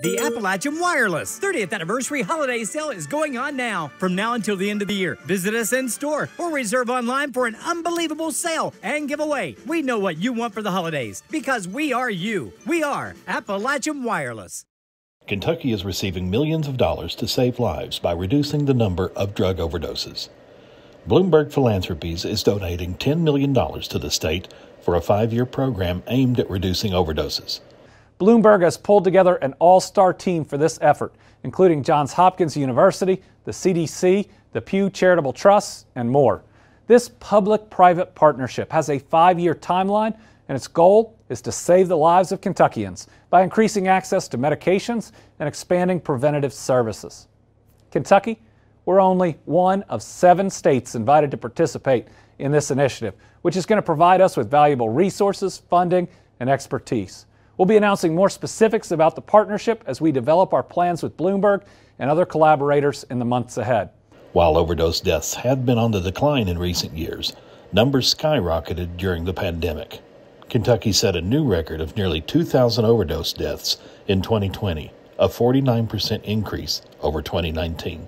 The Appalachian Wireless 30th Anniversary Holiday Sale is going on now. From now until the end of the year, visit us in store or reserve online for an unbelievable sale and giveaway. We know what you want for the holidays because we are you. We are Appalachian Wireless. Kentucky is receiving millions of dollars to save lives by reducing the number of drug overdoses. Bloomberg Philanthropies is donating $10 million to the state for a five year program aimed at reducing overdoses. Bloomberg has pulled together an all star team for this effort, including Johns Hopkins University, the CDC, the Pew Charitable Trust, and more. This public private partnership has a five year timeline, and its goal is to save the lives of Kentuckians by increasing access to medications and expanding preventative services. Kentucky, we're only one of seven states invited to participate in this initiative, which is going to provide us with valuable resources, funding, and expertise. We'll be announcing more specifics about the partnership as we develop our plans with Bloomberg and other collaborators in the months ahead. While overdose deaths have been on the decline in recent years, numbers skyrocketed during the pandemic. Kentucky set a new record of nearly 2,000 overdose deaths in 2020, a 49% increase over 2019.